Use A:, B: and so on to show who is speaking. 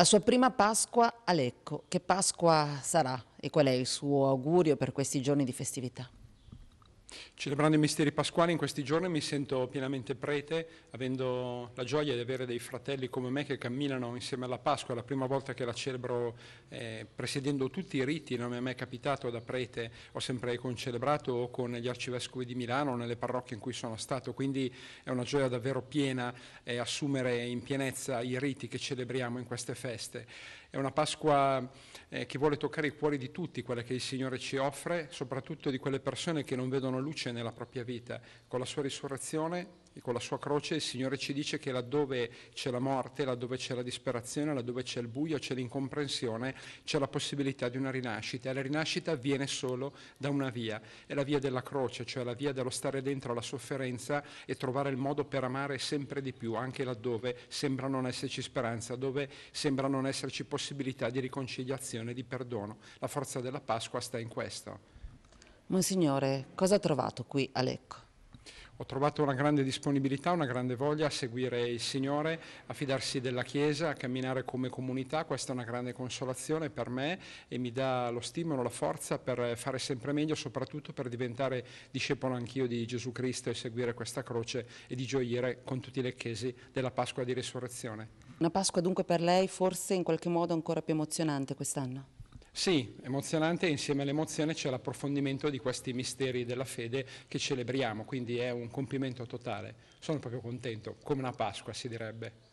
A: La sua prima Pasqua a Lecco. Che Pasqua sarà e qual è il suo augurio per questi giorni di festività? Celebrando i misteri pasquali in questi giorni mi sento pienamente prete, avendo la gioia di avere dei fratelli come me che camminano insieme alla Pasqua, è la prima volta che la celebro eh, presiedendo tutti i riti, non mi è mai capitato da prete, ho sempre concelebrato con gli arcivescovi di Milano, nelle parrocchie in cui sono stato, quindi è una gioia davvero piena eh, assumere in pienezza i riti che celebriamo in queste feste. È una Pasqua eh, che vuole toccare i cuori di tutti, quella che il Signore ci offre, soprattutto di quelle persone che non vedono luce luce nella propria vita. Con la sua risurrezione e con la sua croce il Signore ci dice che laddove c'è la morte, laddove c'è la disperazione, laddove c'è il buio, c'è l'incomprensione, c'è la possibilità di una rinascita. E la rinascita avviene solo da una via, è la via della croce, cioè la via dello stare dentro alla sofferenza e trovare il modo per amare sempre di più, anche laddove sembra non esserci speranza, dove sembra non esserci possibilità di riconciliazione, di perdono. La forza della Pasqua sta in questo. Monsignore, cosa ha trovato qui a Lecco? Ho trovato una grande disponibilità, una grande voglia a seguire il Signore, a fidarsi della Chiesa, a camminare come comunità. Questa è una grande consolazione per me e mi dà lo stimolo, la forza per fare sempre meglio, soprattutto per diventare discepolo anch'io di Gesù Cristo e seguire questa croce e di gioire con tutti i lecchesi della Pasqua di Risurrezione. Una Pasqua dunque per lei forse in qualche modo ancora più emozionante quest'anno? Sì, emozionante e insieme all'emozione c'è l'approfondimento di questi misteri della fede che celebriamo, quindi è un compimento totale. Sono proprio contento, come una Pasqua si direbbe.